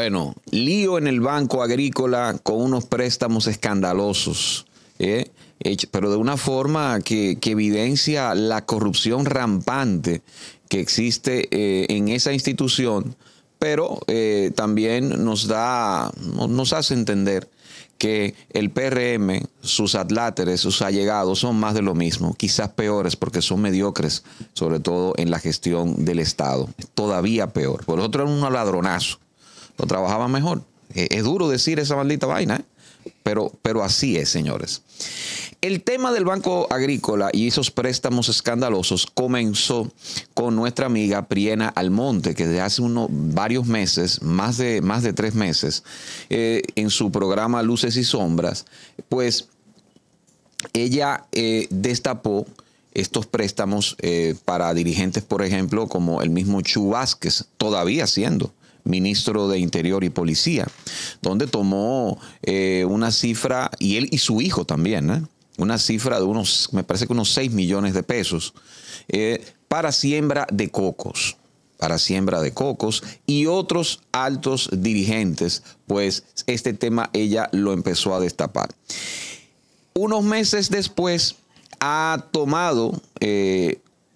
Bueno, lío en el Banco Agrícola con unos préstamos escandalosos, ¿eh? pero de una forma que, evidencia la corrupción rampante que existe eh, en esa institución, pero eh, también nos da, nos hace entender que el PRM, sus adláteres, sus allegados son más de lo mismo, quizás peores porque son mediocres, sobre todo en la gestión del Estado, todavía peor. Por otro, es un ladronazo lo trabajaba mejor. Eh, es duro decir esa maldita vaina, ¿eh? pero, pero así es, señores. El tema del Banco Agrícola y esos préstamos escandalosos comenzó con nuestra amiga Priena Almonte, que desde hace unos varios meses, más de, más de tres meses, eh, en su programa Luces y Sombras, pues ella destapó estos préstamos para dirigentes, por ejemplo, como el mismo Chu Vázquez, todavía siendo ministro de Interior y Policía, donde tomó eh, una cifra, y él y su hijo también, ¿eh? una cifra de unos, me parece que unos 6 millones de pesos, eh, para siembra de cocos, para siembra de cocos, y otros altos dirigentes, pues este tema ella lo empezó a destapar. Unos meses después ha tomado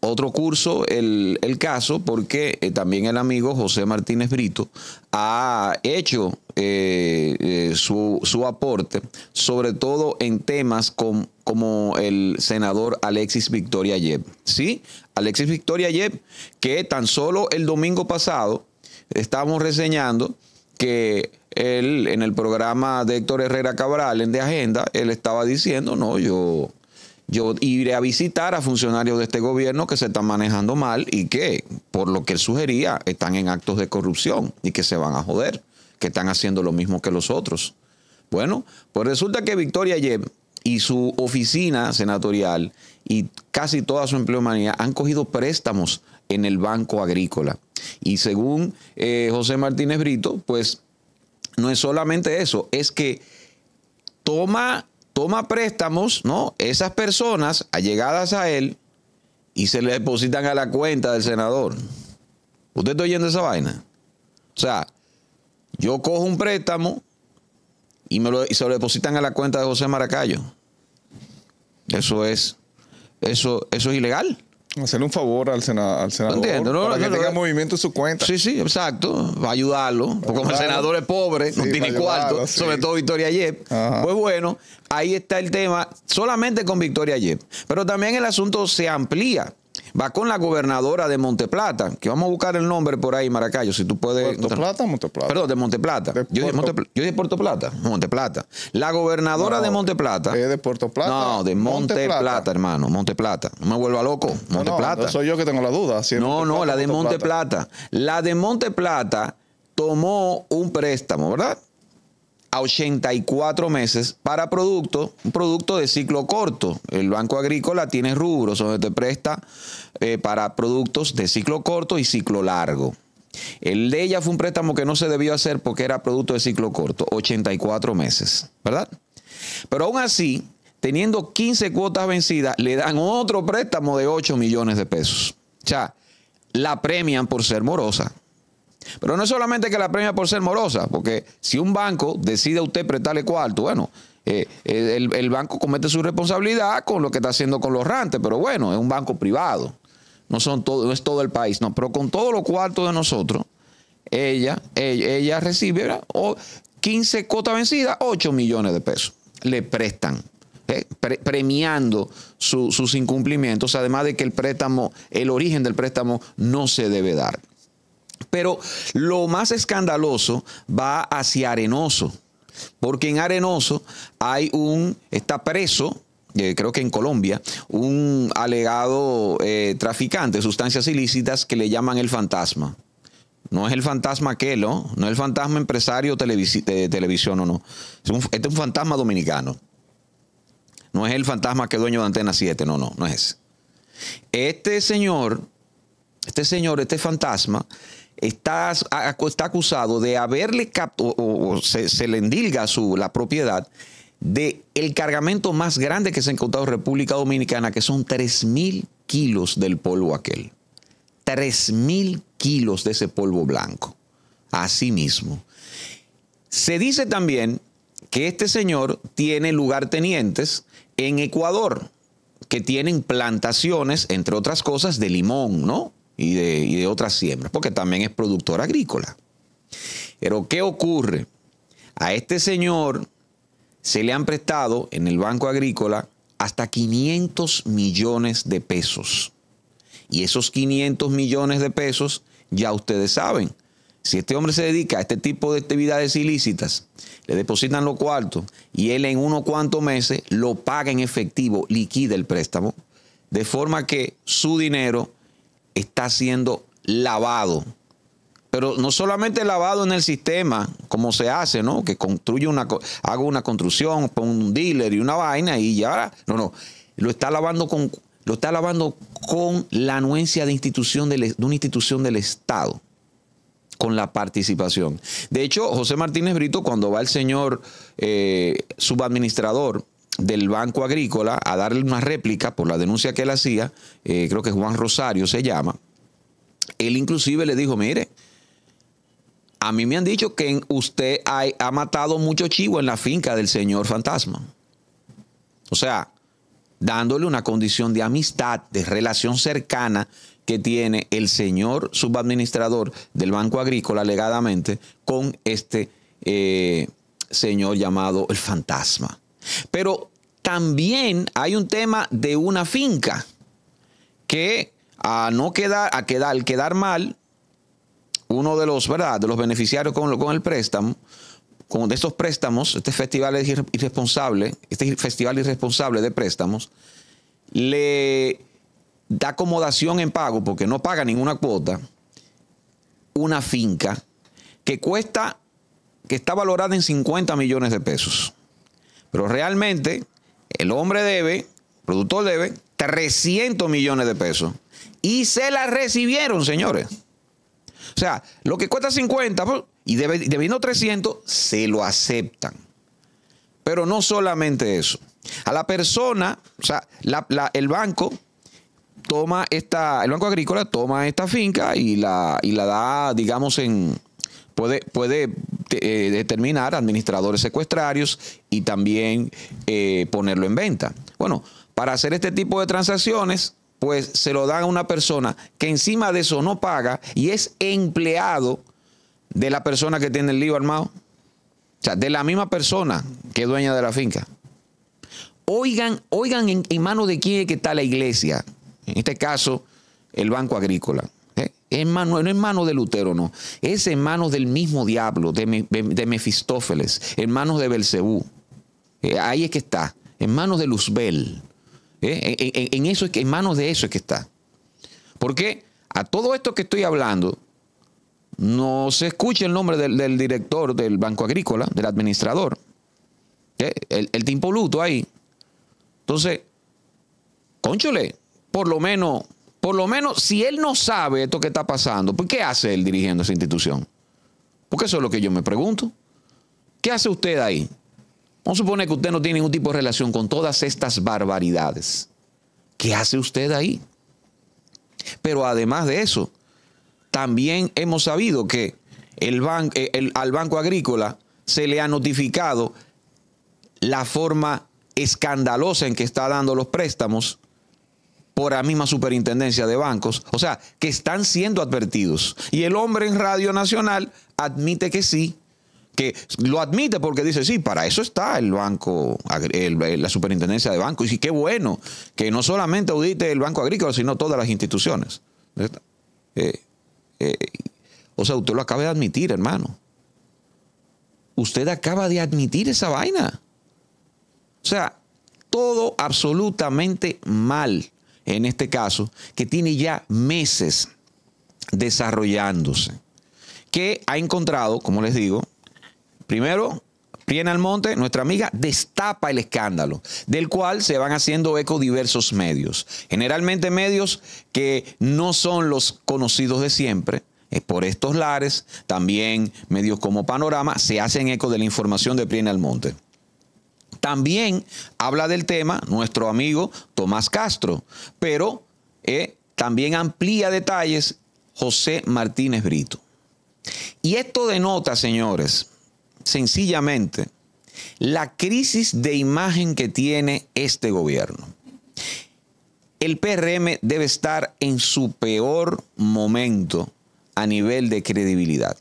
otro curso el, caso porque eh, también el amigo José Martínez Brito ha hecho eh, eh, su, aporte, sobre todo en temas como el senador Alexis Victoria Yeb. Sí, Alexis Victoria Yeb, que tan solo el domingo pasado estábamos reseñando que él en el programa de Héctor Herrera Cabral, en De Agenda, él estaba diciendo, no, yo yo iré a visitar a funcionarios de este gobierno que se están manejando mal y que, por lo que él sugería, están en actos de corrupción y que se van a joder, que están haciendo lo mismo que los otros. Bueno, pues resulta que Victoria Yeb y su oficina senatorial y casi toda su empleomanía han cogido préstamos en el Banco Agrícola. Y según eh, José Martínez Brito, pues no es solamente eso, es que toma toma préstamos, ¿no? Esas personas allegadas a él y se le depositan a la cuenta del senador. ¿Usted está oyendo esa vaina? O sea, yo cojo un préstamo y, me lo, se lo depositan a la cuenta de José Maracayo. Eso es, eso, eso es ilegal. Hacerle un favor al, senador. para que tenga movimiento en su cuenta. Sí, sí, exacto. Va a ayudarlo. Porque como el senador es pobre, no tiene cuarto, sobre todo Victoria Yep. Pues bueno, ahí está el tema, solamente con Victoria Yep. Pero también el asunto se amplía va con la gobernadora de Monteplata, que vamos a buscar el nombre por ahí, Maracayo, si tú puedes. Plata o Monteplata? Perdón, de Monteplata. yo, soy de Puerto Plata, Monteplata. La gobernadora de Monteplata. ¿Es de Puerto Plata? No, de Monteplata, Plata, hermano, Monteplata. No me vuelva loco, Monteplata. No, no, soy yo que tengo la duda. no, no, la de Monteplata. plata la de Monteplata tomó un préstamo, ¿verdad? 84 meses para producto, un producto de ciclo corto. El Banco Agrícola tiene rubros donde te presta eh, para productos de ciclo corto y ciclo largo. El de ella fue un préstamo que no se debió hacer porque era producto de ciclo corto, 84 meses, ¿verdad? Pero aún así, teniendo 15 cuotas vencidas, le dan otro préstamo de 8 millones de pesos. O sea, la premian por ser morosa. Pero no es solamente que la premia por ser morosa, porque si un banco decide a usted prestarle cuarto, bueno, eh, el, banco comete su responsabilidad con lo que está haciendo con los rantes, pero bueno, es un banco privado, no, son todo, no es todo el país, no, pero con todos los cuartos de nosotros, ella, ella, recibe 15 cuotas vencidas, 8 millones de pesos le prestan. ¿eh? premiando sus incumplimientos, además de que el préstamo, el origen del préstamo no se debe dar. Pero lo más escandaloso va hacia Arenoso, porque en Arenoso hay un, está preso, eh, creo que en Colombia, un alegado eh, traficante de sustancias ilícitas que le llaman el fantasma. No es el fantasma aquel, ¿no? No es el fantasma empresario de televisión o no. este es un fantasma dominicano. No es el fantasma que es dueño de Antena 7, no, no, no es ese. Este señor, este señor, este fantasma, está, acusado de haberle captado o, se, le endilga su, la propiedad de el cargamento más grande que se ha encontrado en República Dominicana, que son 3.000 kilos del polvo aquel. 3.000 kilos de ese polvo blanco. Así mismo. Se dice también que este señor tiene lugartenientes en Ecuador, que tienen plantaciones, entre otras cosas, de limón, ¿no? y de, otras siembras, porque también es productor agrícola. Pero ¿qué ocurre? A este señor se le han prestado en el Banco Agrícola hasta 500 millones de pesos. Y esos 500 millones de pesos, ya ustedes saben, si este hombre se dedica a este tipo de actividades ilícitas, le depositan los cuartos y él en unos cuantos meses lo paga en efectivo, liquida el préstamo, de forma que su dinero está siendo lavado. Pero no solamente lavado en el sistema, como se hace, ¿no? Que construye una, hago una construcción, pongo un dealer y una vaina y ya. No, no. Lo está lavando con, lo está lavando con la anuencia de, institución de una institución del Estado, con la participación. De hecho, José Martínez Brito, cuando va el señor eh, subadministrador del Banco Agrícola a darle una réplica por la denuncia que él hacía, eh, creo que Juan Rosario se llama, él inclusive le dijo, mire, a mí me han dicho que usted ha, matado mucho chivo en la finca del señor fantasma. O sea, dándole una condición de amistad, de relación cercana que tiene el señor subadministrador del Banco Agrícola alegadamente con este eh, señor llamado el fantasma. Pero también hay un tema de una finca que a no quedar, a quedar, al quedar mal, uno de los, ¿verdad? De los beneficiarios con, con el préstamo, con de estos préstamos, este festival es irresponsable, este festival irresponsable de préstamos, le da acomodación en pago porque no paga ninguna cuota, una finca que cuesta, que está valorada en 50 millones de pesos. Pero realmente el hombre debe, el productor debe, 300 millones de pesos. Y se la recibieron, señores. O sea, lo que cuesta 50 pues, y debiendo 300, se lo aceptan. Pero no solamente eso. A la persona, o sea, el banco toma esta, el banco agrícola toma esta finca y la, y la da, digamos, en, puede, eh, determinar administradores secuestrarios y también eh, ponerlo en venta. Bueno, para hacer este tipo de transacciones, pues se lo dan a una persona que encima de eso no paga y es empleado de la persona que tiene el lío armado. O sea, de la misma persona que es dueña de la finca. Oigan, oigan en, en manos de quién es que está la iglesia. En este caso, el Banco Agrícola en mano, no en manos de Lutero, no. Es en manos del mismo diablo, de, de, Mefistófeles, en manos de Belcebú. Eh, ahí es que está, en manos de Luzbel. Eh, en, eso es en manos de eso es que está. Porque a todo esto que estoy hablando, no se escucha el nombre del, director del Banco Agrícola, del administrador. Eh, el, el luto ahí. Entonces, conchole, por lo menos por lo menos, si él no sabe esto que está pasando, ¿por pues, qué hace él dirigiendo esa institución? Porque eso es lo que yo me pregunto. ¿Qué hace usted ahí? Vamos a suponer que usted no tiene ningún tipo de relación con todas estas barbaridades. ¿Qué hace usted ahí? Pero además de eso, también hemos sabido que eh, al Banco Agrícola se le ha notificado la forma escandalosa en que está dando los préstamos por la misma superintendencia de bancos, o sea, que están siendo advertidos. Y el hombre en Radio Nacional admite que sí, que lo admite porque dice, sí, para eso está el banco, la superintendencia de bancos, y sí, qué bueno que no solamente audite el Banco Agrícola, sino todas las instituciones. Eh, eh, o sea, usted lo acaba de admitir, hermano. Usted acaba de admitir esa vaina. O sea, todo absolutamente mal en este caso, que tiene ya meses desarrollándose, que ha encontrado, como les digo, primero, Priena Almonte, nuestra amiga, destapa el escándalo, del cual se van haciendo eco diversos medios, generalmente medios que no son los conocidos de siempre, eh, por estos lares, también medios como Panorama, se hacen eco de la información de Priena Almonte. También habla del tema nuestro amigo Tomás Castro, pero eh, también amplía detalles José Martínez Brito. Y esto denota, señores, sencillamente, la crisis de imagen que tiene este gobierno. El PRM debe estar en su peor momento a nivel de credibilidad.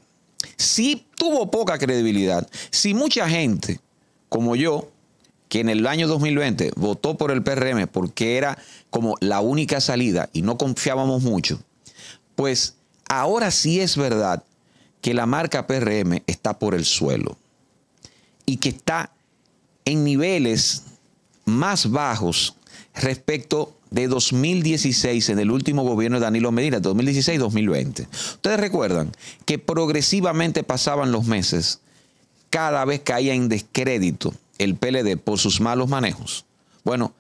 Si tuvo poca credibilidad, si mucha gente, como yo, que en el año 2020 votó por el PRM porque era como la única salida y no confiábamos mucho, pues ahora sí es verdad que la marca PRM está por el suelo y que está en niveles más bajos respecto de 2016 en el último gobierno de Danilo Medina, 2016-2020. Ustedes recuerdan que progresivamente pasaban los meses, cada vez caía en descrédito el PLD por sus malos manejos, bueno,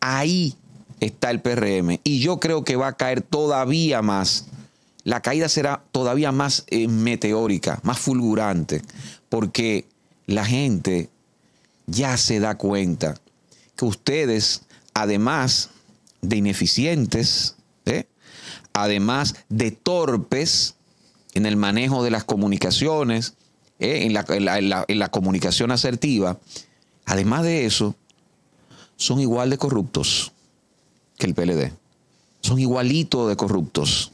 ahí está el PRM y yo creo que va a caer todavía más. La caída será todavía más eh, meteórica, más fulgurante, porque la gente ya se da cuenta que ustedes, además de ineficientes, ¿eh? además de torpes en el manejo de las comunicaciones, ¿eh? en la comunicación asertiva, además de eso, son igual de corruptos que el PLD. Son igualito de corruptos.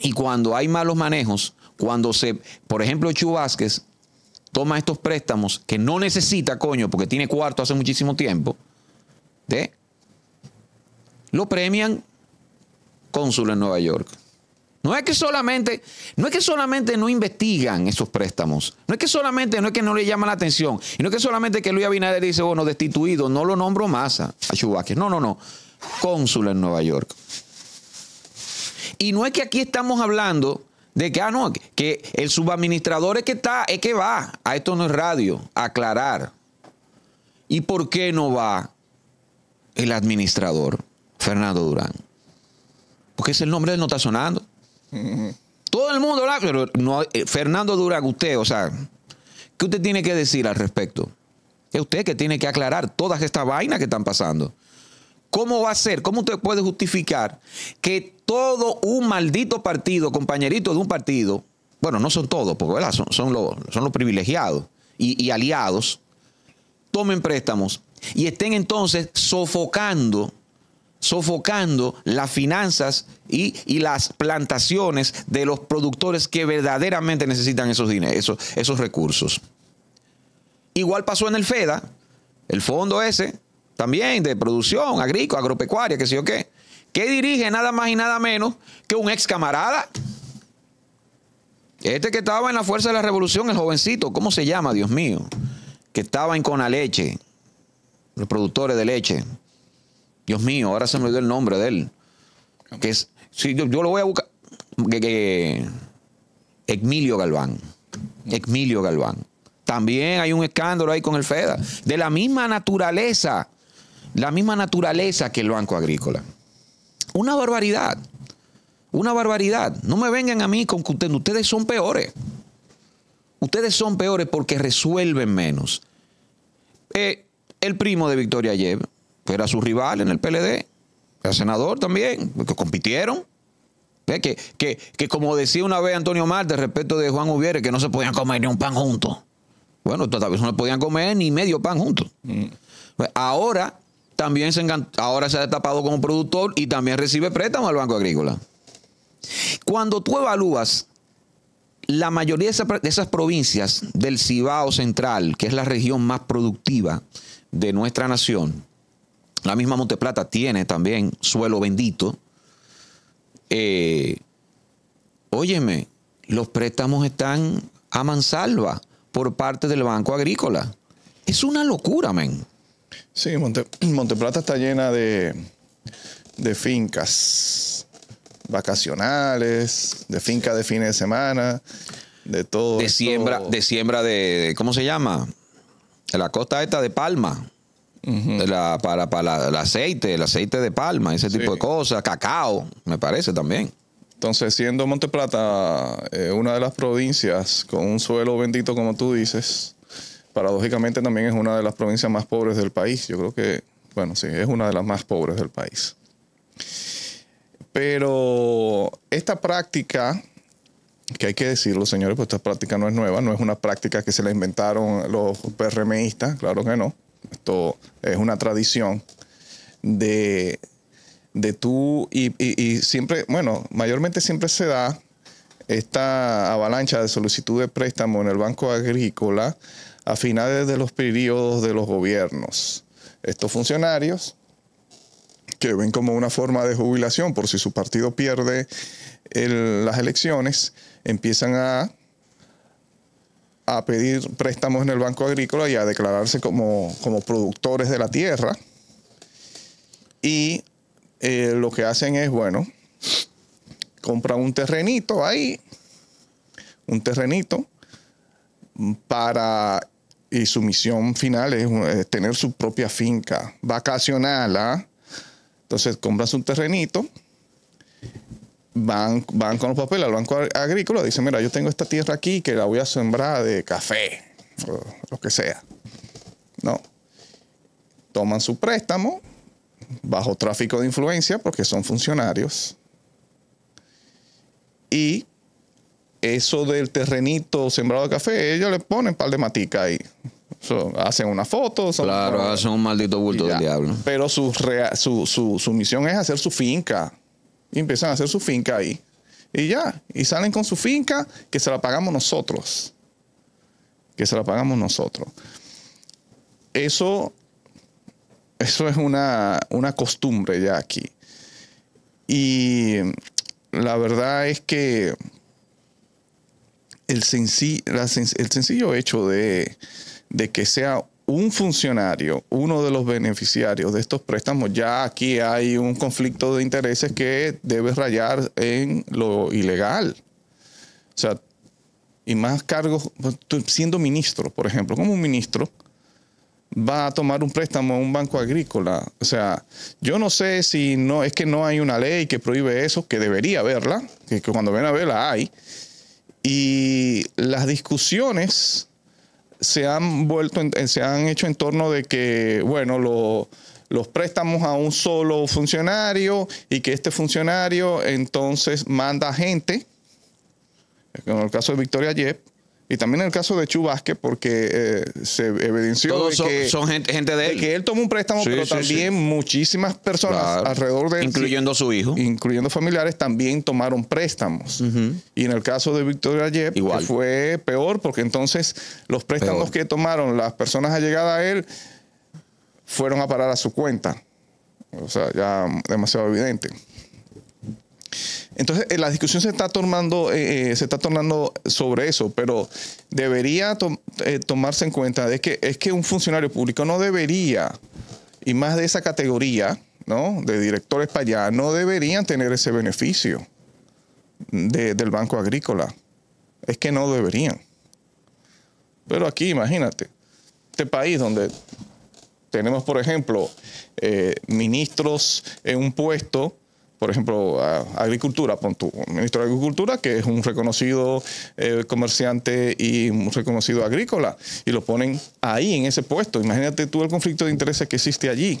Y cuando hay malos manejos, cuando se, por ejemplo, Chu Vázquez toma estos préstamos que no necesita, coño, porque tiene cuarto hace muchísimo tiempo, ¿de? lo premian cónsul en Nueva York. No es que solamente, no es que solamente no investigan esos préstamos. No es que solamente, no es que no le llama la atención. Y no es que solamente que Luis Abinader dice, bueno, destituido, no lo nombro más a, a No, no, no. Cónsul en Nueva York. Y no es que aquí estamos hablando de que, ah, no, que el subadministrador es que está, es que va. A esto no es radio, aclarar. ¿Y por qué no va el administrador, Fernando Durán? Porque es el nombre, no está sonando. Todo el mundo eh, Fernando Durán, usted, o sea, ¿qué usted tiene que decir al respecto? Es usted que tiene que aclarar todas estas vainas que están pasando. ¿Cómo va a ser? ¿Cómo usted puede justificar que todo un maldito partido, compañerito de un partido, bueno, no son todos, porque Son, son los privilegiados y, y aliados, tomen préstamos y estén entonces sofocando sofocando las finanzas y, las plantaciones de los productores que verdaderamente necesitan esos, esos recursos. Igual pasó en el FEDA, el fondo ese, también de producción agrícola, agropecuaria, que sé yo qué, que dirige nada más y nada menos que un ex camarada. Este que estaba en la Fuerza de la Revolución, el jovencito, ¿cómo se llama, Dios mío? Que estaba en Conaleche, los productores de leche. Dios mío, ahora se me olvidó el nombre de él. Que es, sí, yo, lo voy a buscar. Que, Emilio Galván. Emilio Galván. También hay un escándalo ahí con el FEDA. De la misma naturaleza. La misma naturaleza que el Banco Agrícola. Una barbaridad. Una barbaridad. No me vengan a mí con que ustedes, son peores. Ustedes son peores porque resuelven menos. Eh, el primo de Victoria Yev era su rival en el PLD, era senador también, porque compitieron. Que, que, como decía una vez Antonio Marte respecto de Juan Ubiere... que no se podían comer ni un pan juntos. Bueno, tal vez no podían comer ni medio pan juntos. Mm. Pues ahora también se, ahora se ha destapado como productor y también recibe préstamo al Banco Agrícola. Cuando tú evalúas la mayoría de esas provincias del Cibao Central, que es la región más productiva de nuestra nación, la misma Monteplata tiene también suelo bendito. Eh, óyeme, los préstamos están a mansalva por parte del Banco Agrícola. Es una locura, men. Sí, Monte, Monteplata está llena de, fincas vacacionales, de fincas de fines de semana, de todo. De siembra, de siembra de, ¿cómo se llama? la costa esta de Palma la, para, para el aceite, el aceite de palma, ese tipo de cosas, cacao, me parece también. Entonces, siendo Monte Plata eh, una de las provincias con un suelo bendito, como tú dices, paradójicamente también es una de las provincias más pobres del país. Yo creo que, bueno, sí, es una de las más pobres del país. Pero esta práctica, que hay que decirlo, señores, pues esta práctica no es nueva, no es una práctica que se la inventaron los PRMistas, claro que no esto es una tradición de, tú, y, siempre, bueno, mayormente siempre se da esta avalancha de solicitud de préstamo en el Banco Agrícola a finales de los periodos de los gobiernos. Estos funcionarios que ven como una forma de jubilación por si su partido pierde las elecciones, empiezan a a pedir préstamos en el Banco Agrícola y a declararse como, como productores de la tierra. Y eh, lo que hacen es, bueno, compran un terrenito ahí, un terrenito, para, y su misión final es, eh, tener su propia finca vacacional. ¿ah? Entonces compras un terrenito van, con los papeles al banco agrícola, dicen, mira, yo tengo esta tierra aquí que la voy a sembrar de café, o lo que sea. No. Toman su préstamo bajo tráfico de influencia porque son funcionarios. Y eso del terrenito sembrado de café, ellos le ponen un par de matica ahí. hacen una foto. claro, hacen un maldito bulto del diablo. Pero su, su misión es hacer su finca y empiezan a hacer su finca ahí. Y ya, y salen con su finca que se la pagamos nosotros. Que se la pagamos nosotros. Eso, eso es una, una costumbre ya aquí. Y la verdad es que el, sencillo hecho de, de que sea un funcionario, uno de los beneficiarios de estos préstamos, ya aquí hay un conflicto de intereses que debe rayar en lo ilegal. O sea, y más cargos, pues, siendo ministro, por ejemplo, como un ministro va a tomar un préstamo a un banco agrícola. O sea, yo no sé si no, es que no hay una ley que prohíbe eso, que debería haberla, que cuando ven a verla hay. Y las discusiones se han vuelto, se han hecho en torno de que, bueno, los préstamos a un solo funcionario y que este funcionario entonces manda gente, en el caso de Victoria Yep, y también en el caso de Chu porque eh, se evidenció que, gente, de, él. que él tomó un préstamo, pero también muchísimas personas alrededor de él, incluyendo su hijo, incluyendo familiares, también tomaron préstamos. Y en el caso de Victoria Yep, fue peor, porque entonces los préstamos que tomaron las personas allegadas a él fueron a parar a su cuenta. O sea, ya demasiado evidente. Entonces, eh, la discusión se está, tornando, eh, eh, se está tornando sobre eso, pero debería tomarse en cuenta de que es que un funcionario público no debería, y más de esa categoría, ¿no? de directores para allá, no deberían tener ese beneficio del Banco Agrícola. Es que no deberían. Pero aquí, imagínate, este país donde tenemos, por ejemplo, ministros en un puesto por ejemplo, a Agricultura, tu ministro de Agricultura, que es un reconocido eh, comerciante y un reconocido agrícola, y lo ponen ahí en ese puesto. Imagínate tú el conflicto de intereses que existe allí.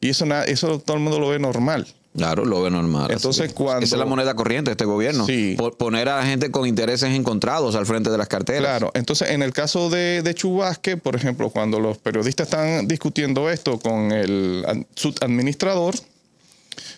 Y eso, eso todo el mundo lo ve normal. Claro, lo ve normal. Entonces, cuando... Esa es la moneda corriente de este gobierno. Sí. poner a gente con intereses encontrados al frente de las carteras. Claro, entonces en el caso de, de Chubasque, por ejemplo, cuando los periodistas están discutiendo esto con el subadministrador,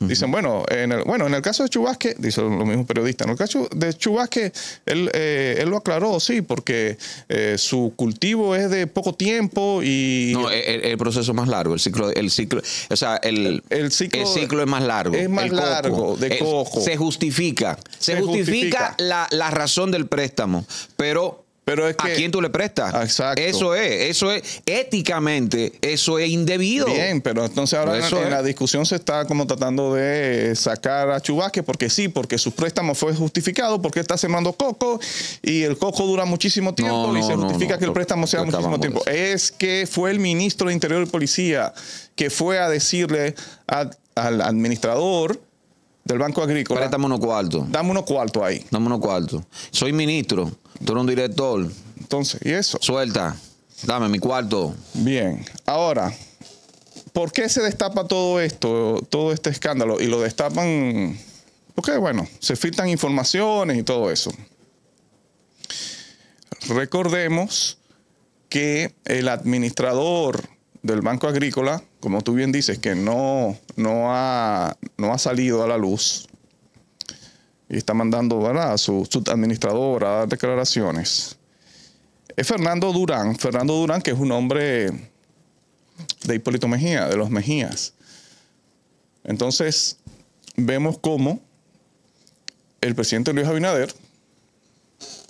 Dicen, bueno, en el, bueno, en el caso de Chubasque, dice lo mismo periodista, en el caso de Chubasque, él, eh, él lo aclaró, sí, porque eh, su cultivo es de poco tiempo y... No, e, e, el, proceso es más largo, el ciclo, el ciclo o sea, el, el ciclo, es más largo. Es más largo, de cojo. se justifica, se, justifica, La, la razón del préstamo, pero pero ¿A quién tú le prestas? Exacto. Eso es, eso es, éticamente, eso es indebido. Bien, pero entonces ahora en, la discusión se está como tratando de sacar a Chubasque, porque sí, porque su préstamo fue justificado, porque está sembrando coco y el coco dura muchísimo tiempo y se justifica que el préstamo sea muchísimo tiempo. Es que fue el ministro de Interior y Policía que fue a decirle al administrador del Banco Agrícola. Dame unos cuartos. Dame unos cuartos ahí. Dame unos cuartos. Soy ministro, tú eres un director. Entonces, ¿y eso? Suelta, dame mi cuarto. Bien, ahora, ¿por qué se destapa todo esto, todo este escándalo? Y lo destapan, porque bueno, se filtran informaciones y todo eso. Recordemos que el administrador del Banco Agrícola, como tú bien dices, que no, no, ha, no ha salido a la luz y está mandando a su, su administradora a dar declaraciones, es Fernando Durán. Fernando Durán, que es un hombre de Hipólito Mejía, de los Mejías. Entonces, vemos cómo el presidente Luis Abinader,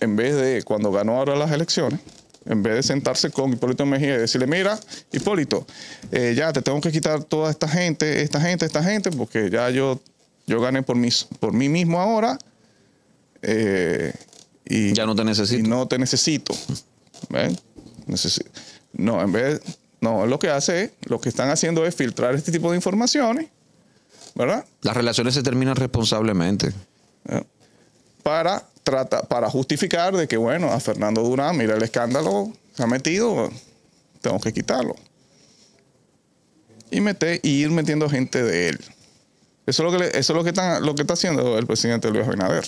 en vez de cuando ganó ahora las elecciones, en vez de sentarse con Hipólito Mejía y decirle, mira, Hipólito, eh, ya te tengo que quitar toda esta gente, esta gente, esta gente, porque ya yo, yo gané por, por mí mismo ahora. Eh, y, ya no te necesito. no te necesito. No, en vez, no, lo que hace es, lo que están haciendo es filtrar este tipo de informaciones, ¿verdad? Las relaciones se terminan responsablemente. Eh, para trata, para justificar de que, bueno, a Fernando Durán, mira el escándalo, se ha metido, tengo que quitarlo. Y, meter, y ir metiendo gente de él. Eso es lo que, lo que, está, lo que está haciendo el presidente Luis Abinader.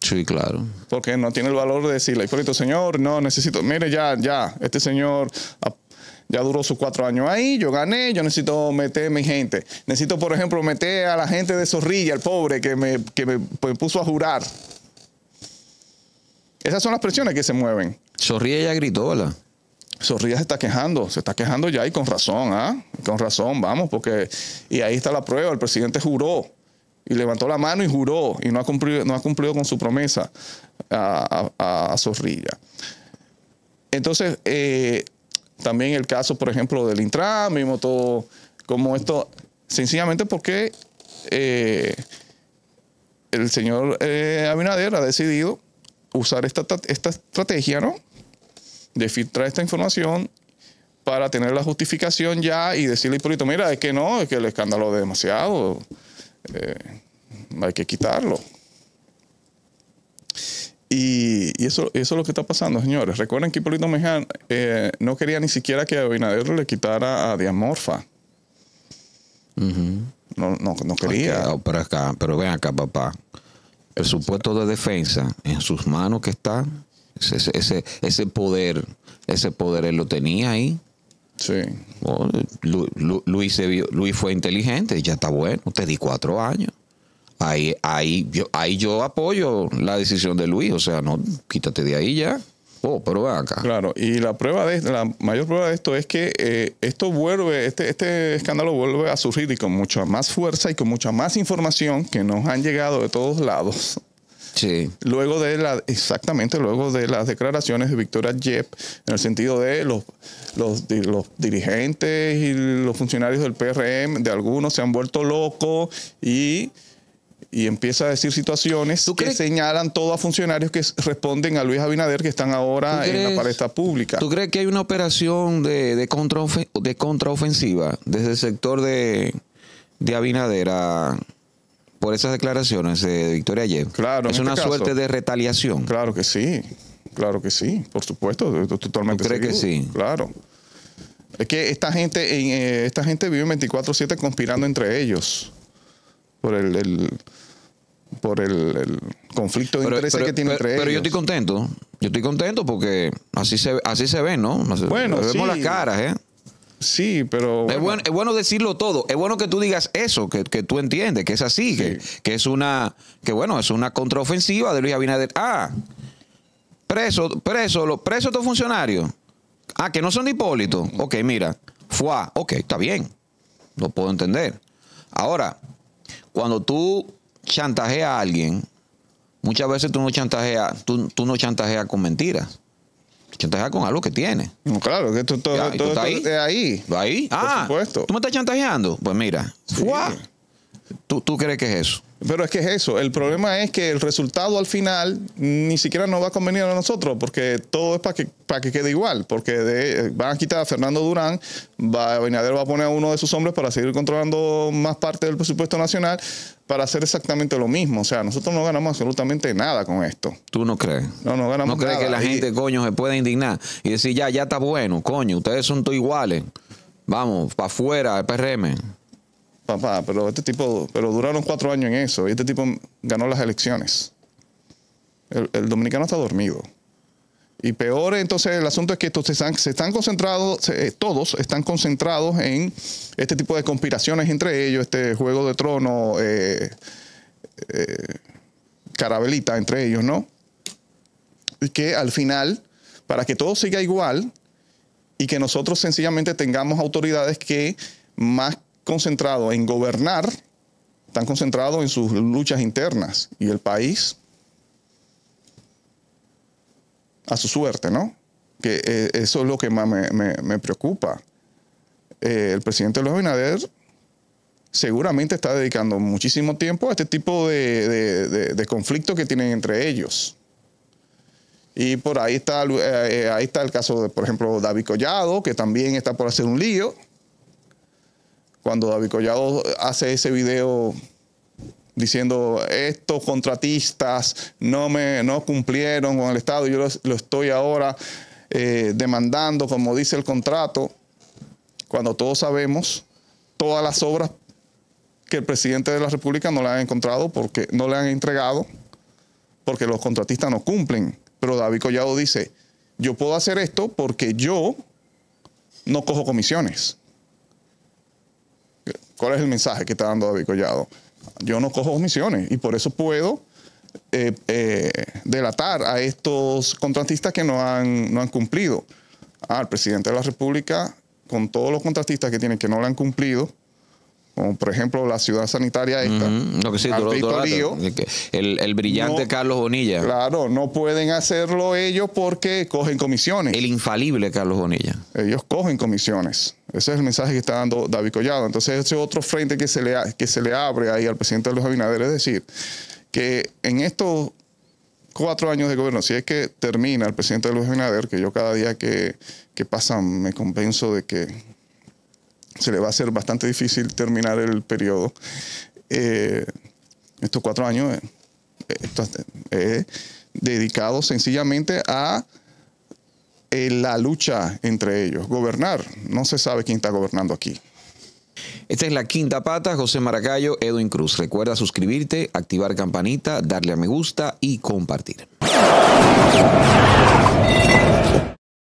Sí, claro. Porque no tiene el valor de decirle, Hipólito, señor, no, necesito, mire, ya, ya, este señor ya duró sus cuatro años ahí, yo gané, yo necesito meter mi gente. Necesito, por ejemplo, meter a la gente de Zorrilla, el pobre, que me, me pues, puso a jurar. Esas son las presiones que se mueven. Sorrilla ya gritó, ¿verdad? Zorrilla se está quejando, se está quejando ya y con razón, ¿ah? Con razón, vamos, porque. Y ahí está la prueba, el presidente juró y levantó la mano y juró y no ha cumplido, no ha cumplido con su promesa a, a, Zorrilla. Entonces, eh, también el caso, por ejemplo, del Intran, mismo todo como esto, sencillamente porque eh, el señor eh, Abinader ha decidido usar esta, estrategia, ¿no? De filtrar esta información para tener la justificación ya y decirle a Hipólito, mira, es que no, es que el escándalo es demasiado, eh, hay que quitarlo. Y, eso, eso, es lo que está pasando, señores. Recuerden que Hipólito Meján eh, no quería ni siquiera que Abinader le quitara a Diamorfa. no, no, quería. acá, pero ven acá, papá el supuesto de defensa en sus manos que está. Ese, poder, ese poder él lo tenía ahí. Sí. Oh, Luis, se vio, Luis fue inteligente, ya está bueno, te di cuatro años. Ahí, ahí, yo, ahí yo apoyo la decisión de Luis, o sea, no, quítate de ahí ya. Oh, pero acá. Claro, y la prueba de la mayor prueba de esto es que eh, esto vuelve, este, este escándalo vuelve a surgir y con mucha más fuerza y con mucha más información que nos han llegado de todos lados. Sí. Luego de la, exactamente, luego de las declaraciones de Victoria Yep, en el sentido de los, los, los, dirigentes y los funcionarios del PRM, de algunos se han vuelto locos y y empieza a decir situaciones que señalan todo a funcionarios que responden a Luis Abinader que están ahora en la palestra pública. ¿Tú crees que hay una operación de, de, de contraofensiva desde el sector de, de Abinader por esas declaraciones de Victoria Ayer? Claro. Es este una suerte de retaliación. Claro que sí, claro que sí, por supuesto, totalmente. ¿Tú crees que sí? Claro. Es que esta gente, eh, esta gente vive 24-7 conspirando entre ellos. Por el por el, conflicto de pero, que tiene entre ellos. Pero yo estoy contento, yo estoy contento porque así se, así se ve, ¿no? Bueno, vemos las caras, ¿eh? Sí, pero... Es, bueno, decirlo todo. Es bueno que tú digas eso, que, tú entiendes, que es así, que, es una... Que bueno, es una contraofensiva de Luis Abinader. Ah, preso, preso, los presos estos funcionarios. Ah, que no son de Hipólito. Ok, mira. Fua. Ok, está bien. Lo puedo entender. Ahora, cuando tú Chantajea a alguien, muchas veces tú no chantajeas, tú, tú no chantajeas con mentiras. Chantajeas con algo que tienes. claro, que tú todo, ahí? ahí. Ah, ¿Tú me estás chantajeando? Pues mira, ¿Tú, ¿Tú crees que es eso? Pero es que es eso. El problema es que el resultado al final ni siquiera nos va a convenir a nosotros, porque todo es para que, para que quede igual. Porque van a quitar a Fernando Durán, va, va a poner a uno de sus hombres para seguir controlando más parte del presupuesto nacional para hacer exactamente lo mismo. O sea, nosotros no ganamos absolutamente nada con esto. ¿Tú no crees? No, no ganamos nada. ¿No crees que la gente, coño, se pueda indignar y decir, ya, ya está bueno, coño, ustedes son todos iguales. Vamos, para afuera, el PRM. Papá, pero este tipo, pero duraron cuatro años en eso y este tipo ganó las elecciones. el dominicano está dormido. Y peor entonces el asunto es que estos se están, concentrados, eh, todos están concentrados en este tipo de conspiraciones entre ellos, este juego de trono, eh, eh, carabelita entre ellos, ¿no? Y que al final, para que todo siga igual y que nosotros sencillamente tengamos autoridades que más concentrados en gobernar, están concentrados en sus luchas internas y el país a su suerte, ¿no? Que eh, eso es lo que más me, preocupa. Eh, el presidente Luis Abinader seguramente está dedicando muchísimo tiempo a este tipo de, de, conflictos que tienen entre ellos. Y por ahí está, eh, ahí está el caso de, por ejemplo, David Collado, que también está por hacer un lío. Cuando David Collado hace ese video diciendo estos contratistas no me cumplieron con el Estado, yo lo, estoy ahora eh, demandando, como dice el contrato, cuando todos sabemos todas las obras que el presidente de la República no le han encontrado porque no le han entregado porque los contratistas no cumplen. Pero David Collado dice, yo puedo hacer esto porque yo no cojo comisiones. ¿Cuál es el mensaje que está dando David Collado? yo no cojo omisiones y por eso puedo eh, eh, delatar a estos contratistas que no han, no han cumplido. Al presidente de la República, con todos los contratistas que tienen que no le han cumplido, como por ejemplo la ciudad sanitaria esta, el, brillante Carlos Bonilla. Claro, no pueden hacerlo ellos porque cogen comisiones. El infalible Carlos Bonilla. Ellos cogen comisiones. Ese es el mensaje que está dando David Collado. Entonces ese otro frente que se le, que se le abre ahí al presidente Luis Abinader es decir, que en estos cuatro años de gobierno, si es que termina el presidente Luis Abinader, que yo cada día que, que pasan me convenzo de que se le va a ser bastante difícil terminar el periodo. Eh, estos cuatro años eh, es eh, dedicado sencillamente a la lucha entre ellos, gobernar. No se sabe quién está gobernando aquí. Esta es la quinta pata, José Maracayo, Edwin Cruz. Recuerda suscribirte, activar campanita, darle a me gusta y compartir.